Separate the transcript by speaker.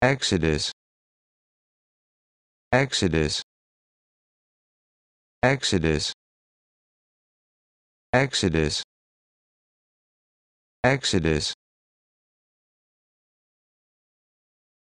Speaker 1: exodus exodus exodus exodus exodus